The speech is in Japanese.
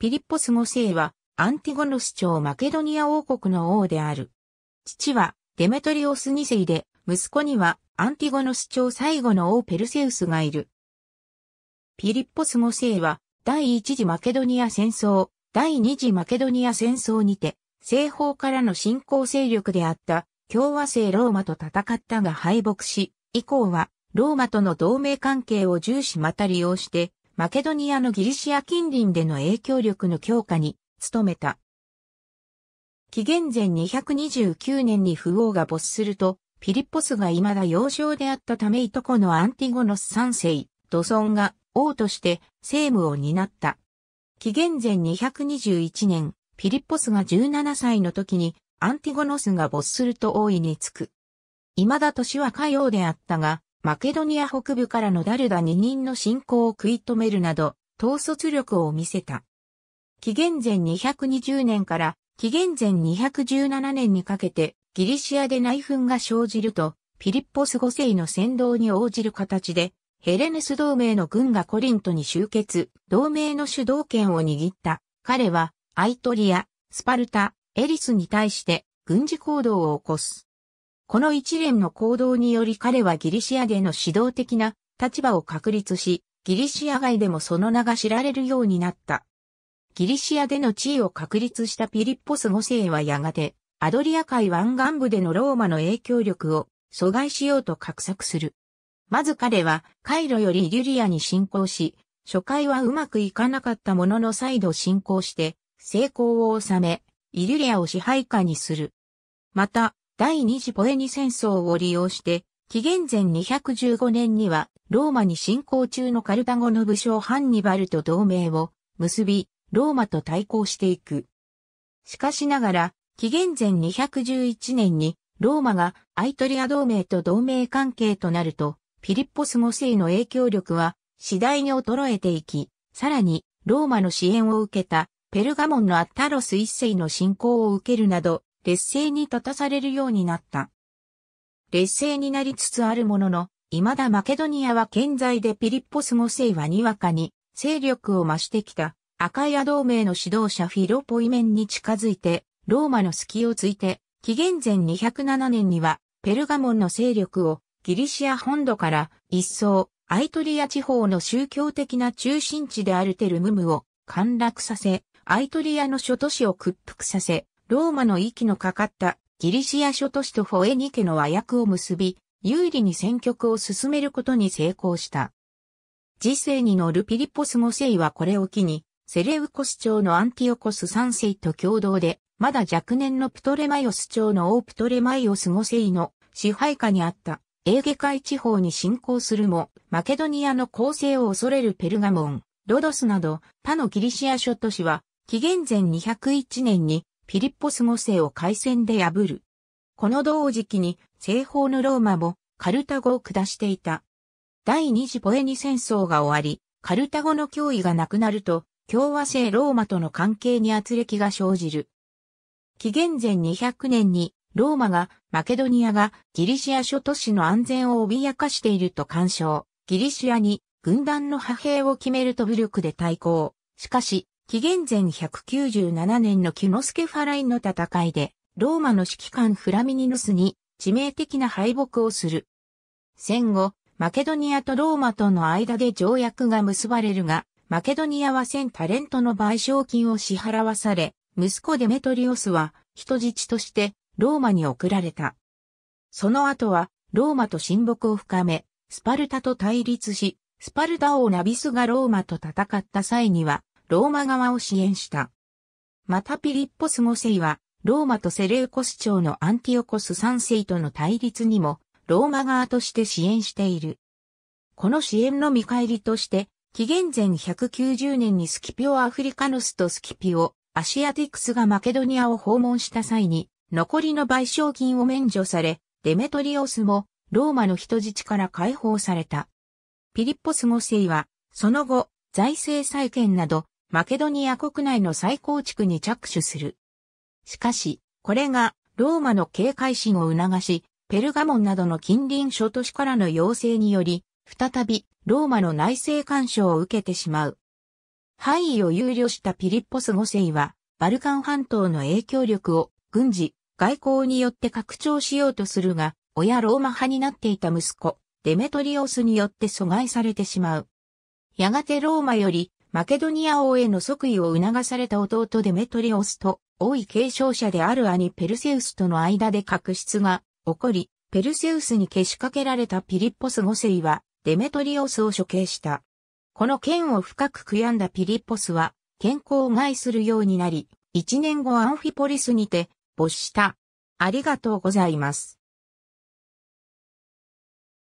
ピリッポス5世は、アンティゴノス朝マケドニア王国の王である。父は、デメトリオス2世で、息子には、アンティゴノス朝最後の王ペルセウスがいる。ピリッポス5世は、第一次マケドニア戦争、第二次マケドニア戦争にて、西方からの侵攻勢力であった共和制ローマと戦ったが敗北し、以降はローマとの同盟関係を重視また利用してマケドニアのギリシア近隣での影響力の強化に努めた。紀元前229年に不王が没すると、ピリッポスが未だ幼少であったためいとこのアンティゴノス三世、ドソンが王として政務を担った。紀元前221年、ピリッポスが17歳の時にアンティゴノスが没すると王位につく。未だ年はかようであったが、マケドニア北部からのダルダ2人の侵攻を食い止めるなど、統率力を見せた。紀元前220年から紀元前217年にかけてギリシアで内紛が生じると、ピリッポス5世の先導に応じる形で、ヘレネス同盟の軍がコリントに集結、同盟の主導権を握った。彼は、アイトリア、スパルタ、エリスに対して軍事行動を起こす。この一連の行動により彼はギリシアでの指導的な立場を確立し、ギリシア外でもその名が知られるようになった。ギリシアでの地位を確立したピリッポス5世はやがて、アドリア海湾岸部でのローマの影響力を阻害しようと画策する。まず彼は、カイロよりイリュリアに侵攻し、初回はうまくいかなかったものの再度侵攻して、成功を収め、イリュリアを支配下にする。また、第二次ポエニ戦争を利用して、紀元前215年には、ローマに侵攻中のカルタゴの武将ハンニバルと同盟を結び、ローマと対抗していく。しかしながら、紀元前211年に、ローマがアイトリア同盟と同盟関係となると、ピリッポス5世の影響力は次第に衰えていき、さらにローマの支援を受けたペルガモンのアッタロス1世の侵攻を受けるなど、劣勢に立たされるようになった。劣勢になりつつあるものの、未だマケドニアは健在でピリッポス5世はにわかに勢力を増してきた赤いア同盟の指導者フィロポイメンに近づいて、ローマの隙をついて、紀元前207年にはペルガモンの勢力をギリシア本土から一層アイトリア地方の宗教的な中心地であるテルムムを陥落させ、アイトリアの諸都市を屈服させ、ローマの息のかかったギリシア諸都市とフォエニケの和訳を結び、有利に戦局を進めることに成功した。次世に乗るピリポス5世はこれを機に、セレウコス朝のアンティオコス3世と共同で、まだ若年のプトレマイオス朝のオープトレマイオス5世の支配下にあったエーゲ海地方に侵攻するも、マケドニアの攻勢を恐れるペルガモン、ロドスなど他のギリシア諸都市は、紀元前201年にフィリッポス5世を海戦で破る。この同時期に西方のローマもカルタゴを下していた。第二次ポエニ戦争が終わり、カルタゴの脅威がなくなると、共和制ローマとの関係に圧力が生じる。紀元前200年にローマがマケドニアがギリシア諸都市の安全を脅かしていると干渉、ギリシアに軍団の派兵を決めると武力で対抗。しかし、紀元前197年のキノスケファラインの戦いで、ローマの指揮官フラミニヌスに致命的な敗北をする。戦後、マケドニアとローマとの間で条約が結ばれるが、マケドニアは1000タレントの賠償金を支払わされ、息子デメトリオスは人質としてローマに送られた。その後はローマと親睦を深め、スパルタと対立し、スパルタ王ナビスがローマと戦った際には、ローマ側を支援した。またピリッポス5世は、ローマとセレウコス朝のアンティオコス3世との対立にも、ローマ側として支援している。この支援の見返りとして、紀元前190年にスキピオ・アフリカノスとスキピオ・アシアティクスがマケドニアを訪問した際に、残りの賠償金を免除され、デメトリオスもローマの人質から解放された。ピリッポス5世は、その後、財政再建など、マケドニア国内の再構築に着手する。しかし、これがローマの警戒心を促し、ペルガモンなどの近隣諸都市からの要請により、再びローマの内政干渉を受けてしまう。範囲を憂慮したピリッポス5世は、バルカン半島の影響力を軍事、外交によって拡張しようとするが、親ローマ派になっていた息子、デメトリオスによって阻害されてしまう。やがてローマよりマケドニア王への即位を促された弟デメトリオスと、王位継承者である兄ペルセウスとの間で確執が起こり、ペルセウスにけしかけられたピリッポス5世は、デメトリオスを処刑した。この剣を深く悔やんだピリッポスは、健康を害するようになり、1年後アンフィポリスにて、没した。ありがとうございます。